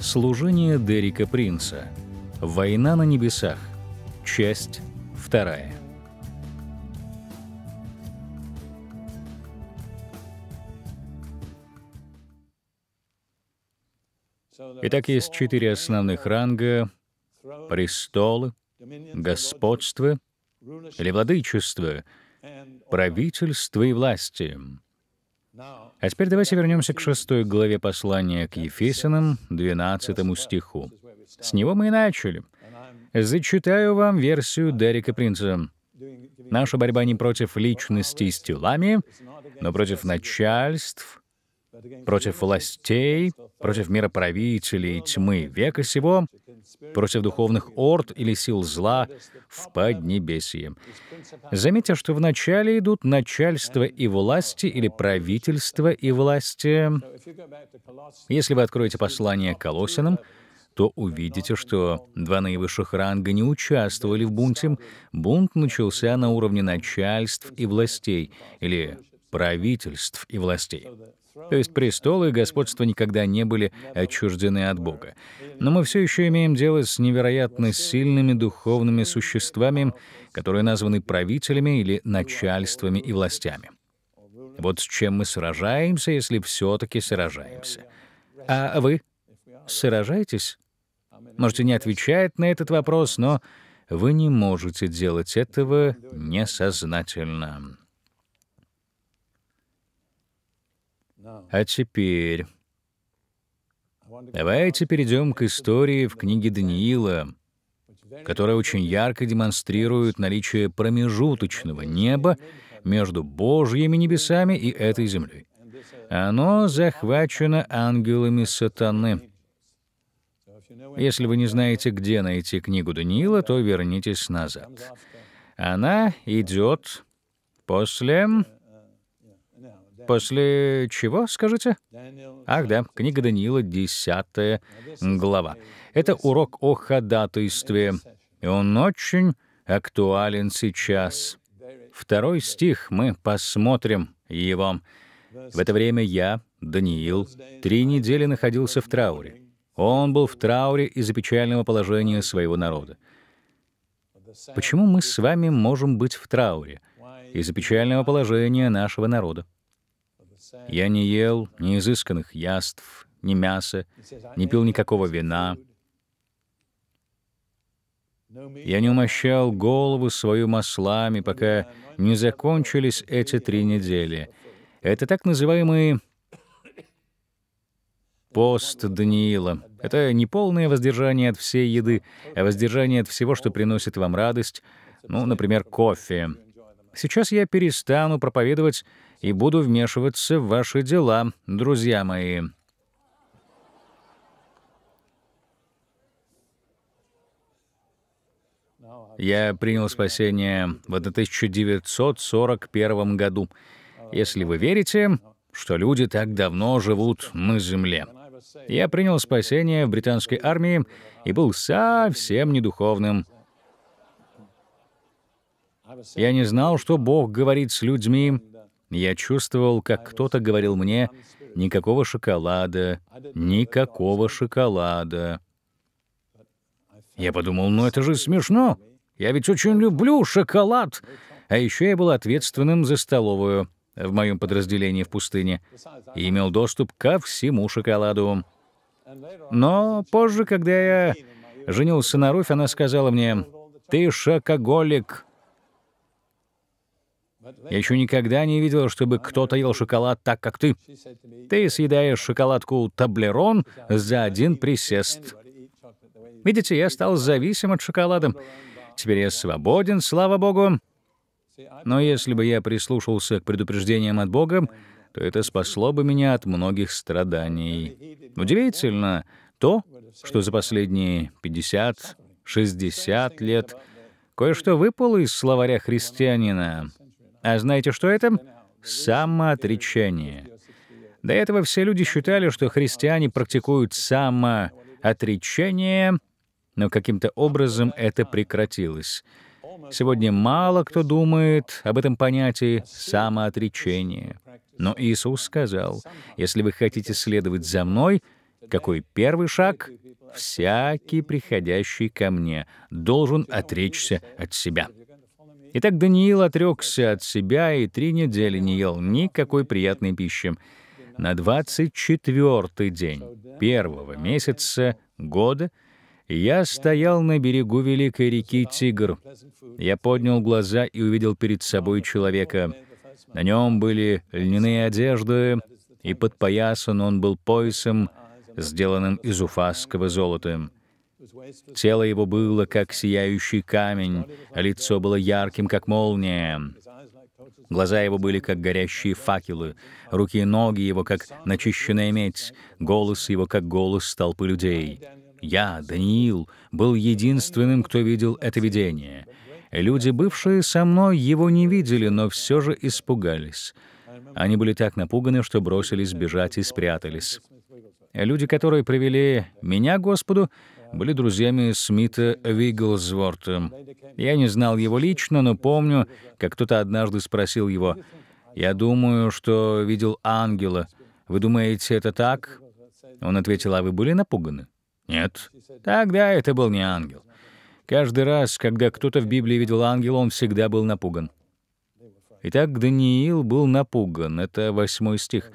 Служение Дерека Принца. Война на небесах. Часть вторая. Итак, есть четыре основных ранга — престолы, господство или владычество, правительство и власти. А теперь давайте вернемся к шестой главе послания к Ефесянам, 12 стиху. С него мы и начали. Зачитаю вам версию Дерека Принца. Наша борьба не против личностей с телами, но против начальств, против властей, против мироправителей тьмы века сего, против духовных орд или сил зла в Поднебесье. Заметьте, что вначале идут начальство и власти или правительство и власти. Если вы откроете послание Колосинам, то увидите, что два наивысших ранга не участвовали в бунте. Бунт начался на уровне начальств и властей, или правительств и властей. То есть престолы и господство никогда не были отчуждены от Бога. Но мы все еще имеем дело с невероятно сильными духовными существами, которые названы правителями или начальствами и властями. Вот с чем мы сражаемся, если все-таки сражаемся. А вы сражаетесь? Можете не отвечать на этот вопрос, но вы не можете делать этого несознательно. А теперь... Давайте перейдем к истории в книге Даниила, которая очень ярко демонстрирует наличие промежуточного неба между Божьими небесами и этой землей. Оно захвачено ангелами сатаны. Если вы не знаете, где найти книгу Даниила, то вернитесь назад. Она идет после После чего, скажите? Ах да, книга Даниила, 10 глава. Это урок о ходатайстве, и он очень актуален сейчас. Второй стих, мы посмотрим его. В это время я, Даниил, три недели находился в трауре. Он был в трауре из-за печального положения своего народа. Почему мы с вами можем быть в трауре? Из-за печального положения нашего народа. Я не ел ни изысканных яств, ни мяса, не пил никакого вина. Я не умощал голову свою маслами, пока не закончились эти три недели. Это так называемый пост Даниила. Это не полное воздержание от всей еды, а воздержание от всего, что приносит вам радость, ну, например, кофе. Сейчас я перестану проповедовать и буду вмешиваться в ваши дела, друзья мои». Я принял спасение в 1941 году. Если вы верите, что люди так давно живут на Земле. Я принял спасение в британской армии и был совсем недуховным. Я не знал, что Бог говорит с людьми, я чувствовал, как кто-то говорил мне, никакого шоколада, никакого шоколада. Я подумал, ну это же смешно. Я ведь очень люблю шоколад. А еще я был ответственным за столовую в моем подразделении в пустыне и имел доступ ко всему шоколаду. Но позже, когда я женился на Руфь, она сказала мне, «Ты шокоголик». Я еще никогда не видел, чтобы кто-то ел шоколад так, как ты. Ты съедаешь шоколадку Таблерон за один присест. Видите, я стал зависим от шоколада. Теперь я свободен, слава Богу. Но если бы я прислушался к предупреждениям от Бога, то это спасло бы меня от многих страданий. Удивительно то, что за последние 50-60 лет кое-что выпало из словаря христианина. А знаете, что это? Самоотречение. До этого все люди считали, что христиане практикуют самоотречение, но каким-то образом это прекратилось. Сегодня мало кто думает об этом понятии «самоотречение». Но Иисус сказал, «Если вы хотите следовать за Мной, какой первый шаг? Всякий, приходящий ко Мне, должен отречься от себя». Итак, Даниил отрекся от себя и три недели не ел никакой приятной пищи. На 24-й день первого месяца года я стоял на берегу великой реки Тигр. Я поднял глаза и увидел перед собой человека. На нем были льняные одежды, и подпоясан он был поясом, сделанным из уфасского золота. Тело его было как сияющий камень, а лицо было ярким, как молния. Глаза его были как горящие факелы, руки и ноги его как начищенная медь, голос его как голос толпы людей. Я, Даниил, был единственным, кто видел это видение. Люди, бывшие со мной, его не видели, но все же испугались. Они были так напуганы, что бросились бежать и спрятались. Люди, которые привели меня Господу, были друзьями Смита Вигглсворта. Я не знал его лично, но помню, как кто-то однажды спросил его, «Я думаю, что видел ангела. Вы думаете, это так?» Он ответил, «А вы были напуганы?» «Нет». «Тогда это был не ангел». Каждый раз, когда кто-то в Библии видел ангела, он всегда был напуган. Итак, Даниил был напуган. Это восьмой стих.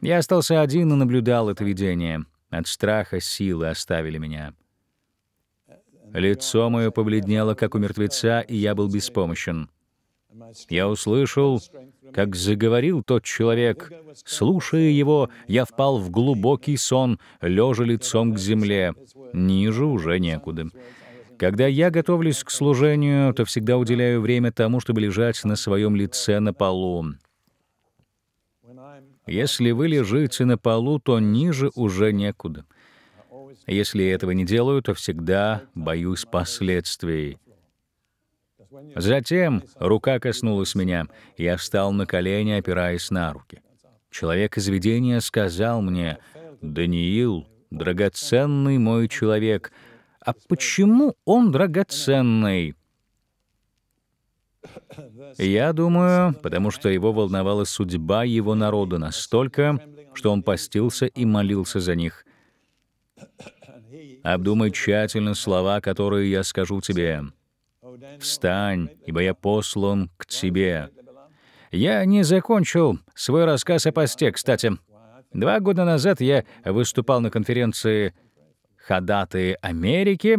«Я остался один и наблюдал это видение. От страха силы оставили меня». Лицо мое побледнело, как у мертвеца, и я был беспомощен. Я услышал, как заговорил тот человек. Слушая его, я впал в глубокий сон, лежа лицом к земле. Ниже уже некуда. Когда я готовлюсь к служению, то всегда уделяю время тому, чтобы лежать на своем лице на полу. Если вы лежите на полу, то ниже уже некуда. Если я этого не делаю, то всегда боюсь последствий. Затем рука коснулась меня. Я встал на колени, опираясь на руки. Человек из видения сказал мне, «Даниил, драгоценный мой человек, а почему он драгоценный?» Я думаю, потому что его волновала судьба его народа настолько, что он постился и молился за них. Обдумай тщательно слова, которые я скажу тебе. Встань, ибо я послан к тебе. Я не закончил свой рассказ о посте, кстати. Два года назад я выступал на конференции «Ходаты Америки»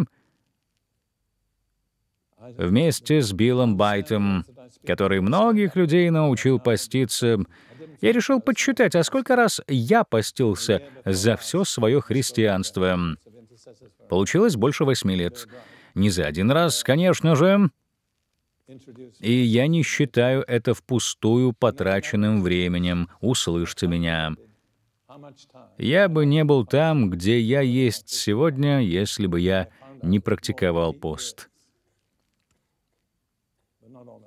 вместе с Биллом Байтом, который многих людей научил поститься. Я решил подсчитать, а сколько раз я постился за все свое христианство. Получилось больше восьми лет. Не за один раз, конечно же. И я не считаю это впустую потраченным временем, услышьте меня. Я бы не был там, где я есть сегодня, если бы я не практиковал пост.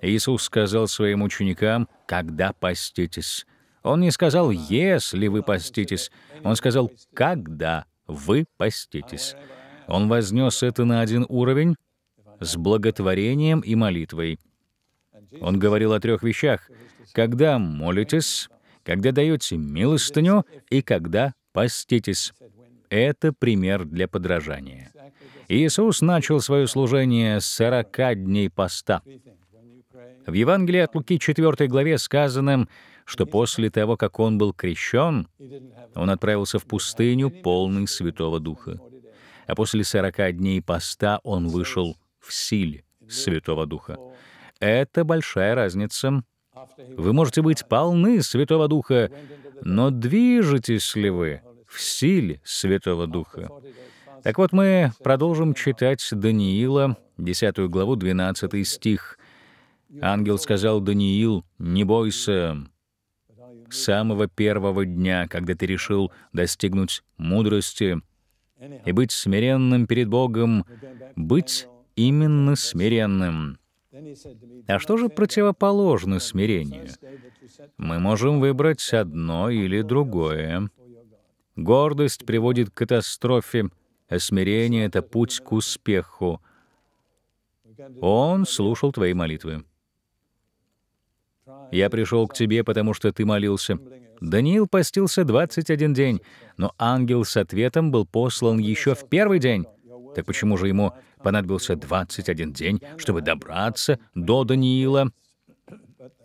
Иисус сказал своим ученикам, «Когда поститесь». Он не сказал, «Если вы поститесь». Он сказал, «Когда вы поститесь. Он вознес это на один уровень с благотворением и молитвой. Он говорил о трех вещах. Когда молитесь, когда даете милостыню и когда поститесь. Это пример для подражания. Иисус начал свое служение с 40 дней поста. В Евангелии от Луки 4 главе сказано что после того, как он был крещен, он отправился в пустыню, полный Святого Духа. А после сорока дней поста он вышел в силе Святого Духа. Это большая разница. Вы можете быть полны Святого Духа, но движетесь ли вы в силе Святого Духа? Так вот, мы продолжим читать Даниила, 10 главу, 12 стих. Ангел сказал Даниил, «Не бойся, с самого первого дня, когда ты решил достигнуть мудрости и быть смиренным перед Богом, быть именно смиренным. А что же противоположно смирению? Мы можем выбрать одно или другое. Гордость приводит к катастрофе, а смирение — это путь к успеху. Он слушал твои молитвы. Я пришел к тебе, потому что ты молился». Даниил постился 21 день, но ангел с ответом был послан еще в первый день. Так почему же ему понадобился 21 день, чтобы добраться до Даниила?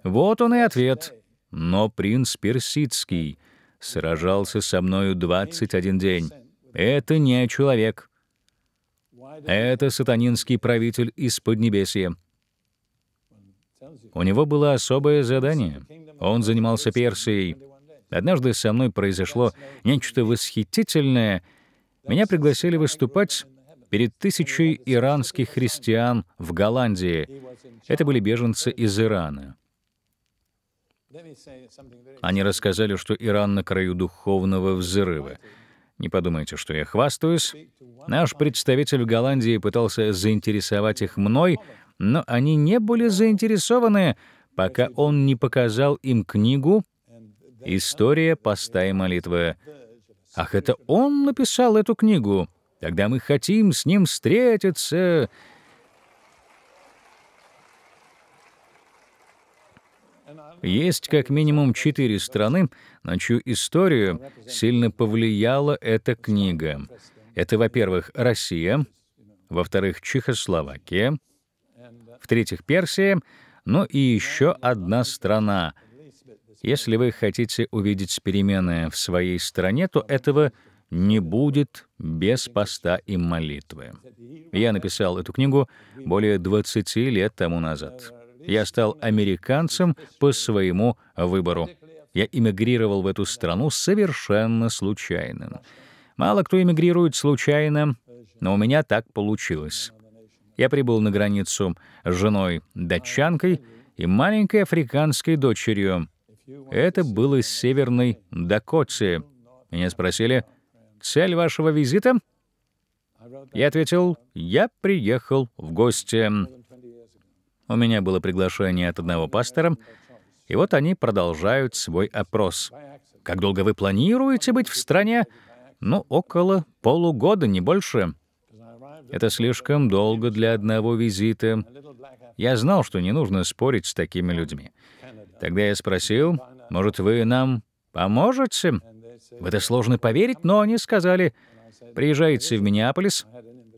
Вот он и ответ. Но принц Персидский сражался со мною 21 день. Это не человек. Это сатанинский правитель из Поднебесья. У него было особое задание. Он занимался Персией. Однажды со мной произошло нечто восхитительное. Меня пригласили выступать перед тысячей иранских христиан в Голландии. Это были беженцы из Ирана. Они рассказали, что Иран на краю духовного взрыва. Не подумайте, что я хвастаюсь. Наш представитель в Голландии пытался заинтересовать их мной, но они не были заинтересованы, пока он не показал им книгу «История поста и молитвы». Ах, это он написал эту книгу. Тогда мы хотим с ним встретиться. Есть как минимум четыре страны, на чью историю сильно повлияла эта книга. Это, во-первых, Россия, во-вторых, Чехословакия, в-третьих, Персия, ну и еще одна страна. Если вы хотите увидеть перемены в своей стране, то этого не будет без поста и молитвы. Я написал эту книгу более 20 лет тому назад. Я стал американцем по своему выбору. Я эмигрировал в эту страну совершенно случайно. Мало кто эмигрирует случайно, но у меня так получилось. Я прибыл на границу с женой-датчанкой и маленькой африканской дочерью. Это было из Северной Дакоты. Меня спросили, «Цель вашего визита?» Я ответил, «Я приехал в гости». У меня было приглашение от одного пастора, и вот они продолжают свой опрос. «Как долго вы планируете быть в стране?» «Ну, около полугода, не больше». Это слишком долго для одного визита. Я знал, что не нужно спорить с такими людьми. Тогда я спросил, может, вы нам поможете? В это сложно поверить, но они сказали, приезжайте в Миннеаполис,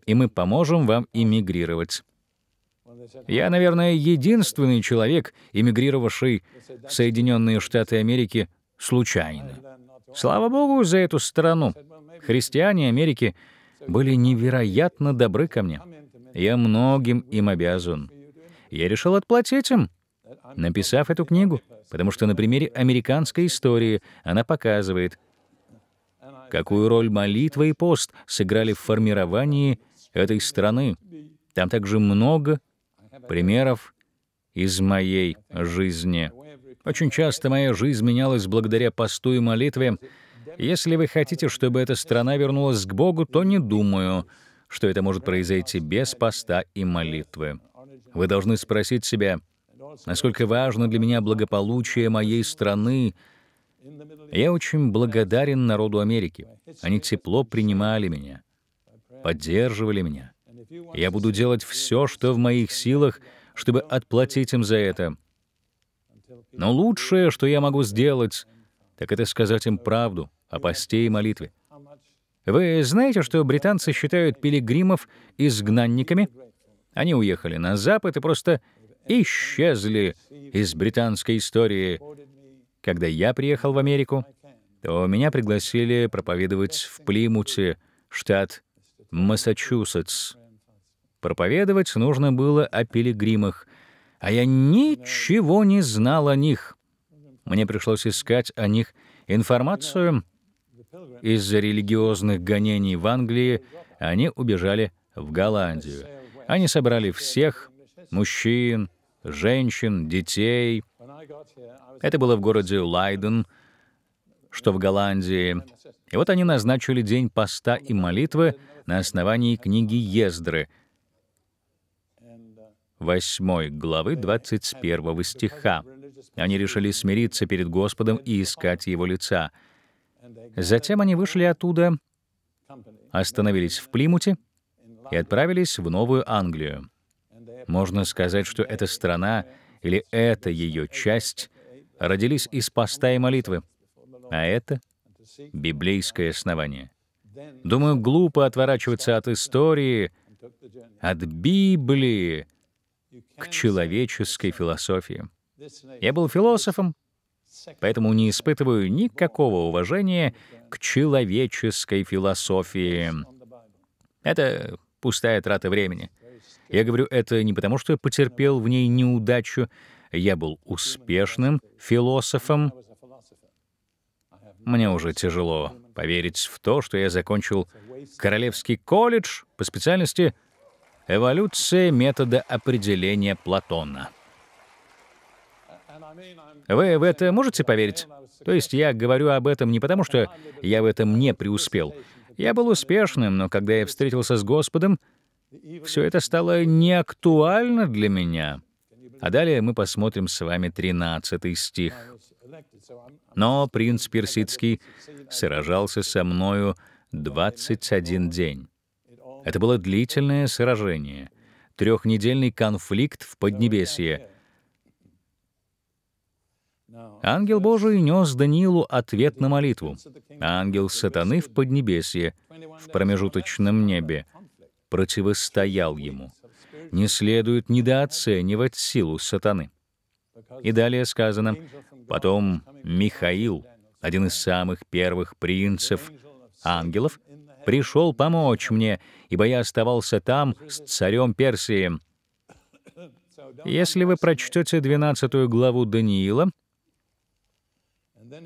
и мы поможем вам иммигрировать". Я, наверное, единственный человек, иммигрировавший в Соединенные Штаты Америки случайно. Слава Богу за эту страну. Христиане Америки — были невероятно добры ко мне. Я многим им обязан. Я решил отплатить им, написав эту книгу, потому что на примере американской истории она показывает, какую роль молитва и пост сыграли в формировании этой страны. Там также много примеров из моей жизни. Очень часто моя жизнь менялась благодаря посту и молитве, если вы хотите, чтобы эта страна вернулась к Богу, то не думаю, что это может произойти без поста и молитвы. Вы должны спросить себя, насколько важно для меня благополучие моей страны. Я очень благодарен народу Америки. Они тепло принимали меня, поддерживали меня. Я буду делать все, что в моих силах, чтобы отплатить им за это. Но лучшее, что я могу сделать, так это сказать им правду — о посте и молитве. Вы знаете, что британцы считают пилигримов изгнанниками? Они уехали на Запад и просто исчезли из британской истории. Когда я приехал в Америку, то меня пригласили проповедовать в Плимуте, штат Массачусетс. Проповедовать нужно было о пилигримах, а я ничего не знал о них. Мне пришлось искать о них информацию — из-за религиозных гонений в Англии они убежали в Голландию. Они собрали всех — мужчин, женщин, детей. Это было в городе Лайден, что в Голландии. И вот они назначили день поста и молитвы на основании книги Ездры, 8 главы 21 стиха. Они решили смириться перед Господом и искать Его лица — Затем они вышли оттуда, остановились в Плимуте и отправились в Новую Англию. Можно сказать, что эта страна или эта ее часть родились из поста и молитвы, а это — библейское основание. Думаю, глупо отворачиваться от истории, от Библии к человеческой философии. Я был философом, Поэтому не испытываю никакого уважения к человеческой философии. Это пустая трата времени. Я говорю это не потому, что я потерпел в ней неудачу. Я был успешным философом. Мне уже тяжело поверить в то, что я закончил Королевский колледж по специальности «Эволюция метода определения Платона». Вы в это можете поверить? То есть я говорю об этом не потому, что я в этом не преуспел. Я был успешным, но когда я встретился с Господом, все это стало неактуально для меня. А далее мы посмотрим с вами 13 стих. «Но принц персидский сражался со мною 21 день. Это было длительное сражение, трехнедельный конфликт в Поднебесье, Ангел Божий нес Даниилу ответ на молитву. Ангел сатаны в Поднебесье, в промежуточном небе, противостоял ему. Не следует недооценивать силу сатаны. И далее сказано, потом Михаил, один из самых первых принцев ангелов, пришел помочь мне, ибо я оставался там с царем Персии. Если вы прочтете 12 главу Даниила,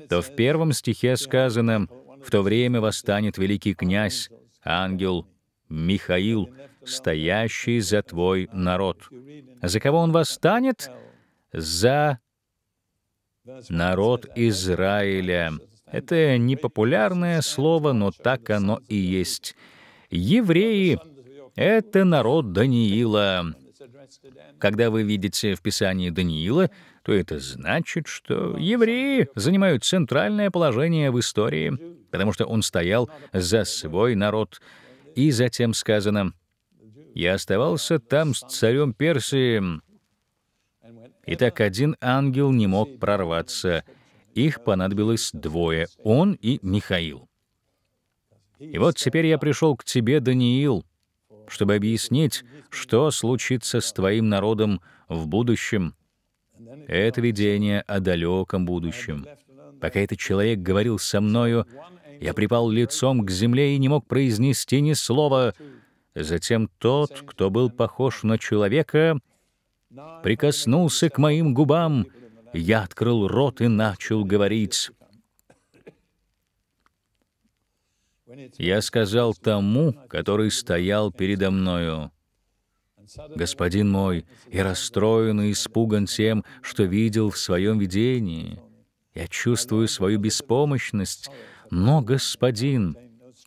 то в первом стихе сказано, «В то время восстанет великий князь, ангел Михаил, стоящий за твой народ». За кого он восстанет? За народ Израиля. Это непопулярное слово, но так оно и есть. Евреи — это народ Даниила. Когда вы видите в Писании Даниила — то это значит, что евреи занимают центральное положение в истории, потому что он стоял за свой народ. И затем сказано, «Я оставался там с царем Персии». и так один ангел не мог прорваться. Их понадобилось двое — он и Михаил. И вот теперь я пришел к тебе, Даниил, чтобы объяснить, что случится с твоим народом в будущем. Это видение о далеком будущем. Пока этот человек говорил со мною, я припал лицом к земле и не мог произнести ни слова. Затем тот, кто был похож на человека, прикоснулся к моим губам. Я открыл рот и начал говорить. Я сказал тому, который стоял передо мною, Господин мой, я расстроен и испуган тем, что видел в своем видении. Я чувствую свою беспомощность, но, Господин,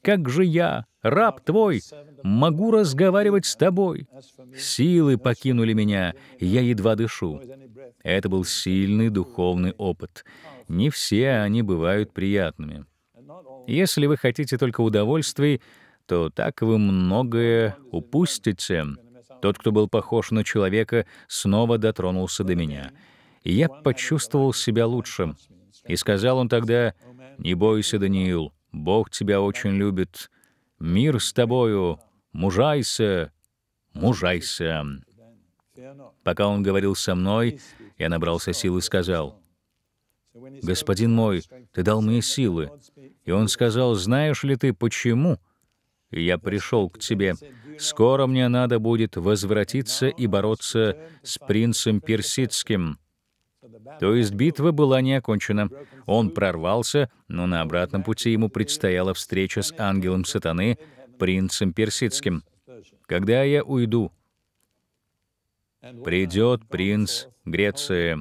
как же я, раб твой, могу разговаривать с тобой? Силы покинули меня, я едва дышу. Это был сильный духовный опыт. Не все они бывают приятными. Если вы хотите только удовольствий, то так вы многое упустите — тот, кто был похож на человека, снова дотронулся до меня. И я почувствовал себя лучшим. И сказал он тогда, «Не бойся, Даниил, Бог тебя очень любит. Мир с тобою, мужайся, мужайся». Пока он говорил со мной, я набрался сил и сказал, «Господин мой, ты дал мне силы». И он сказал, «Знаешь ли ты, почему?» я пришел к тебе. Скоро мне надо будет возвратиться и бороться с принцем персидским». То есть битва была не окончена. Он прорвался, но на обратном пути ему предстояла встреча с ангелом сатаны, принцем персидским. «Когда я уйду?» «Придет принц Греции».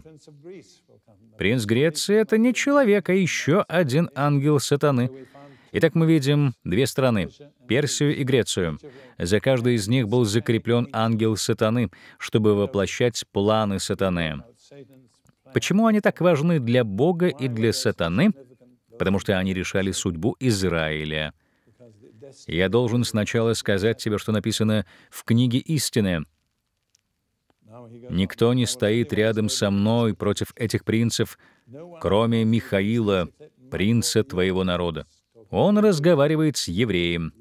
Принц Греции — это не человек, а еще один ангел сатаны. Итак, мы видим две страны — Персию и Грецию. За каждой из них был закреплен ангел сатаны, чтобы воплощать планы сатаны. Почему они так важны для Бога и для сатаны? Потому что они решали судьбу Израиля. Я должен сначала сказать тебе, что написано в книге истины. Никто не стоит рядом со мной против этих принцев, кроме Михаила, принца твоего народа. Он разговаривает с евреем,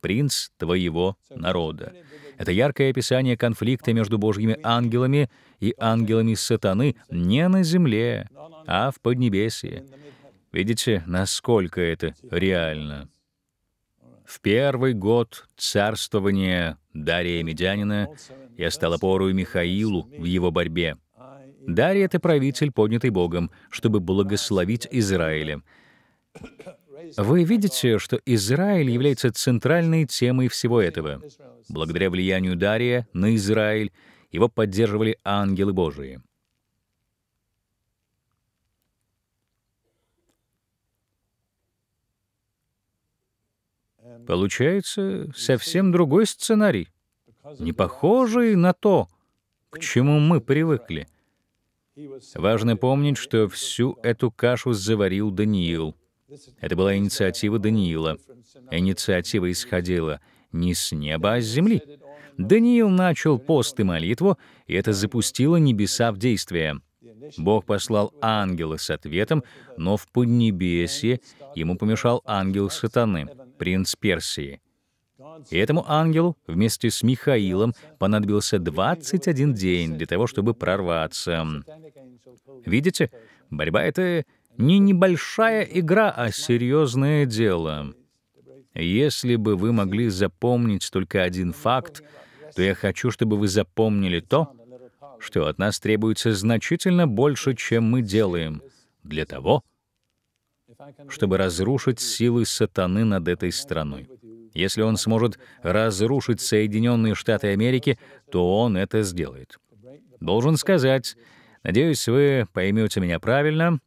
принц твоего народа. Это яркое описание конфликта между Божьими ангелами и ангелами сатаны не на земле, а в Поднебесье. Видите, насколько это реально? В первый год царствования Дария Медянина я стал опорой Михаилу в его борьбе. Дарий — это правитель, поднятый Богом, чтобы благословить Израилем. Вы видите, что Израиль является центральной темой всего этого. Благодаря влиянию Дария на Израиль его поддерживали ангелы Божии. Получается совсем другой сценарий, не похожий на то, к чему мы привыкли. Важно помнить, что всю эту кашу заварил Даниил. Это была инициатива Даниила. Инициатива исходила не с неба, а с земли. Даниил начал пост и молитву, и это запустило небеса в действие. Бог послал ангела с ответом, но в Поднебесье ему помешал ангел сатаны, принц Персии. И этому ангелу вместе с Михаилом понадобился 21 день для того, чтобы прорваться. Видите, борьба — это не небольшая игра, а серьезное дело. Если бы вы могли запомнить только один факт, то я хочу, чтобы вы запомнили то, что от нас требуется значительно больше, чем мы делаем, для того, чтобы разрушить силы сатаны над этой страной. Если он сможет разрушить Соединенные Штаты Америки, то он это сделает. Должен сказать, надеюсь, вы поймете меня правильно,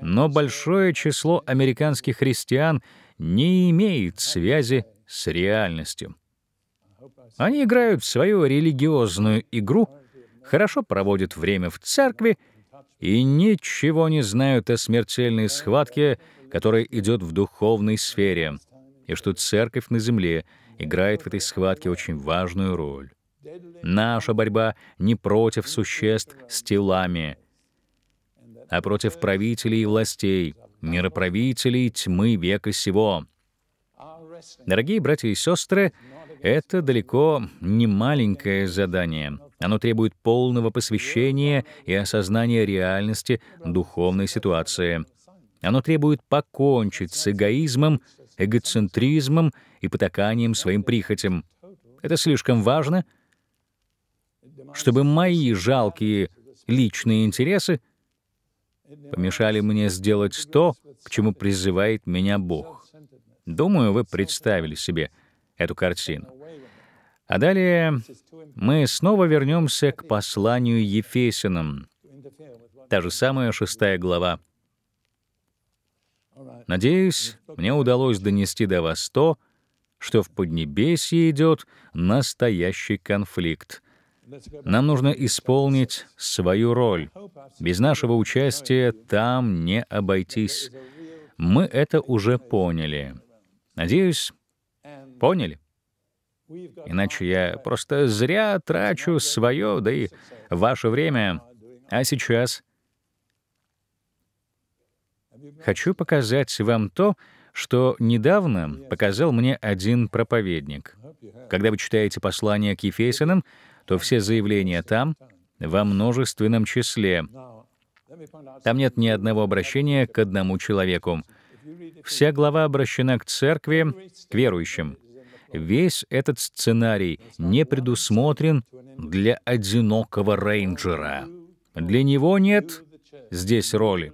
но большое число американских христиан не имеет связи с реальностью. Они играют в свою религиозную игру, хорошо проводят время в церкви и ничего не знают о смертельной схватке, которая идет в духовной сфере, и что церковь на земле играет в этой схватке очень важную роль. Наша борьба не против существ с телами — а против правителей и властей, мироправителей тьмы века сего. Дорогие братья и сестры, это далеко не маленькое задание. Оно требует полного посвящения и осознания реальности духовной ситуации. Оно требует покончить с эгоизмом, эгоцентризмом и потаканием своим прихотям. Это слишком важно, чтобы мои жалкие личные интересы помешали мне сделать то, к чему призывает меня Бог. Думаю, вы представили себе эту картину. А далее мы снова вернемся к посланию Ефесиным. Та же самая шестая глава. Надеюсь, мне удалось донести до вас то, что в Поднебесье идет настоящий конфликт — нам нужно исполнить свою роль. Без нашего участия там не обойтись. Мы это уже поняли. Надеюсь, поняли. Иначе я просто зря трачу свое, да и ваше время. А сейчас хочу показать вам то, что недавно показал мне один проповедник. Когда вы читаете послание к Ефесянам, то все заявления там во множественном числе. Там нет ни одного обращения к одному человеку. Вся глава обращена к церкви, к верующим. Весь этот сценарий не предусмотрен для одинокого рейнджера. Для него нет здесь роли.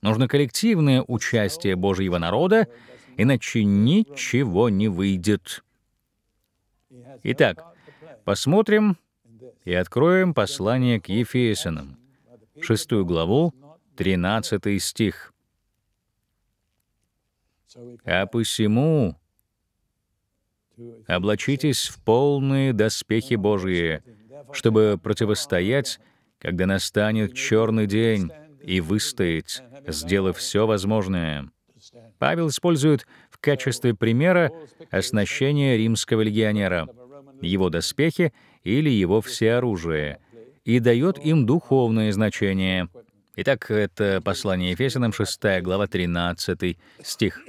Нужно коллективное участие Божьего народа, иначе ничего не выйдет. Итак, посмотрим и откроем послание к Ефесянам, шестую главу, 13 стих. «А посему облачитесь в полные доспехи Божьи, чтобы противостоять, когда настанет черный день, и выстоять, сделав все возможное». Павел использует в качестве примера оснащение римского легионера. Его доспехи — или его всеоружие, и дает им духовное значение. Итак, это послание Ефесянам, 6 глава, 13 стих.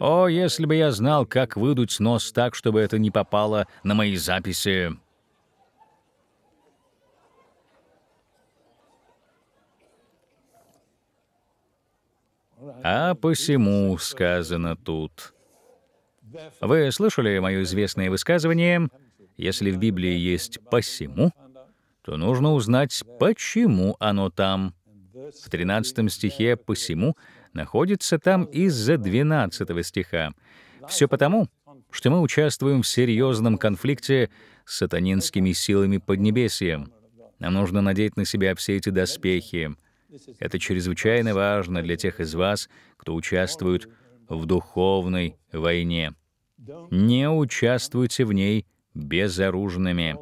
«О, если бы я знал, как выдуть нос так, чтобы это не попало на мои записи!» «А посему сказано тут». Вы слышали мое известное высказывание «Если в Библии есть «посему», то нужно узнать, почему оно там». В 13 стихе «посему» находится там из-за 12 стиха. Все потому, что мы участвуем в серьезном конфликте с сатанинскими силами Поднебесья. Нам нужно надеть на себя все эти доспехи. Это чрезвычайно важно для тех из вас, кто участвует в духовной войне не участвуйте в ней безоружными.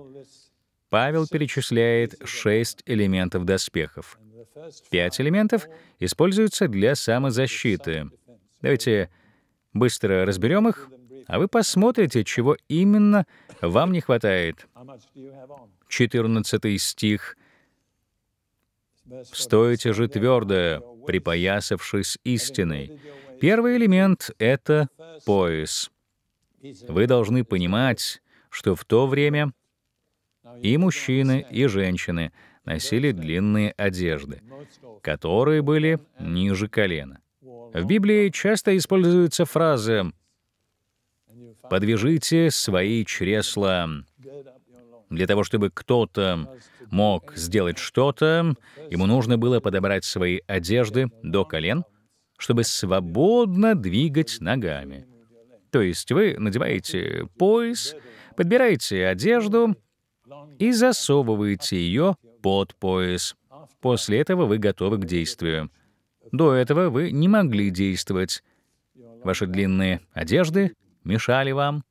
Павел перечисляет шесть элементов доспехов. Пять элементов используются для самозащиты. Давайте быстро разберем их, а вы посмотрите, чего именно вам не хватает. 14 стих. «Стойте же твердо, припоясавшись истиной». Первый элемент — это пояс. Вы должны понимать, что в то время и мужчины, и женщины носили длинные одежды, которые были ниже колена. В Библии часто используется фраза «подвяжите свои чресла» для того, чтобы кто-то мог сделать что-то, ему нужно было подобрать свои одежды до колен, чтобы свободно двигать ногами. То есть вы надеваете пояс, подбираете одежду и засовываете ее под пояс. После этого вы готовы к действию. До этого вы не могли действовать. Ваши длинные одежды мешали вам.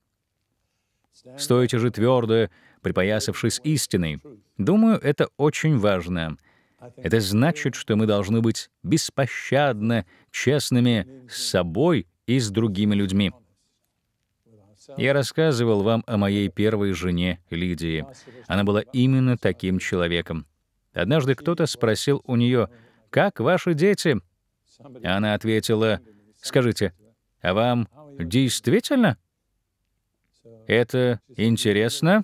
Стойте же твердо, припоясавшись истиной. Думаю, это очень важно. Это значит, что мы должны быть беспощадно честными с собой и с другими людьми. Я рассказывал вам о моей первой жене Лидии. Она была именно таким человеком. Однажды кто-то спросил у нее, «Как ваши дети?» Она ответила, «Скажите, а вам действительно?» Это интересно